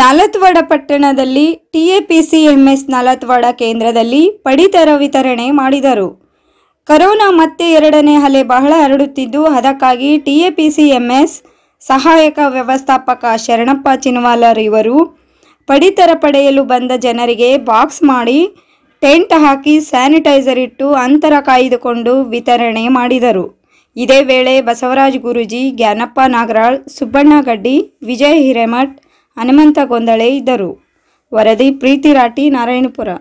ನಾಲತ್ವಾಡ ಪಟ್ಟಣದಲ್ಲಿ ಟಿಎಪಿಸಿಎಂಎಸ್ ನಾಲತ್ವಾಡ ಕೇಂದ್ರದಲ್ಲಿ ಪಡಿತರ ವಿತರಣೆ ಮಾಡಿದರು ಕರೋನಾ ಮತ್ತೆ ಎರಡನೇ ಅಲೆ ಬಹಳ ಹರಡುತ್ತಿದ್ದು ಅದಕ್ಕಾಗಿ ಟಿಎಪಿಸಿಎಂಎಸ್ ಸಹಾಯಕ ವ್ಯವಸ್ಥಾಪಕ ಶರಣಪ್ಪ ಚಿನ್ವಾಲರ್ ಇವರು ಪಡಿತರ ಪಡೆಯಲು ಬಂದ ಜನರಿಗೆ ಬಾಕ್ಸ್ ಮಾಡಿ ಟೆಂಟ್ ಹಾಕಿ ಸ್ಯಾನಿಟೈಸರ್ ಇಟ್ಟು ಅಂತರ ಕಾಯ್ದುಕೊಂಡು ವಿತರಣೆ ಮಾಡಿದರು ಇದೇ ವೇಳೆ ಬಸವರಾಜ್ ಗುರುಜಿ ಜ್ಞಾನಪ್ಪ ನಾಗರಾಳ್ ಸುಬ್ಬಣ್ಣಗಡ್ಡಿ ವಿಜಯ್ ಹಿರೇಮಠ್ ಹನುಮಂತ ಗೊಂದಳೆ ಇದ್ದರು ವರದಿ ಪ್ರೀತಿ ರಾಟಿ ನಾರಾಯಣಪುರ